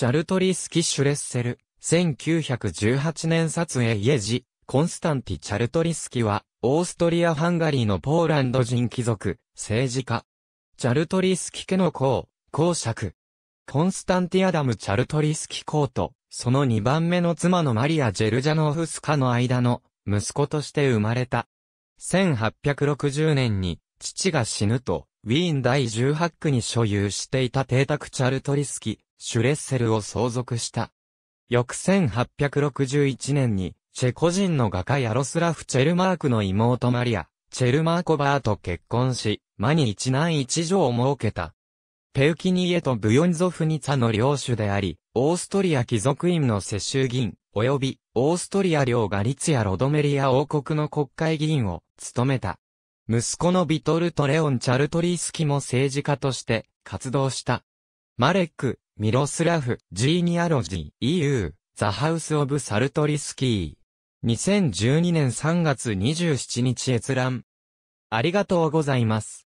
チャルトリスキ・シュレッセル、1918年撮影イエジ、コンスタンティ・チャルトリスキは、オーストリア・ハンガリーのポーランド人貴族、政治家。チャルトリスキ家の公、公爵。コンスタンティ・アダム・チャルトリスキ公と、その2番目の妻のマリア・ジェルジャノフスカの間の、息子として生まれた。1860年に、父が死ぬと、ウィーン第18区に所有していた邸宅チャルトリスキ、シュレッセルを相続した。翌1861年に、チェコ人の画家ヤロスラフ・チェルマークの妹マリア、チェルマーコバーと結婚し、間に一男一女を設けた。ペウキニエとブヨンゾフニツァの領主であり、オーストリア貴族院の世襲議員、及び、オーストリア領ガリツやロドメリア王国の国会議員を、務めた。息子のビトルト・レオン・チャルトリースキも政治家として、活動した。マレック、ミロスラフ・ジーニアロジー EU、ザ・ハウス・オブ・サルトリスキー。2012年3月27日閲覧。ありがとうございます。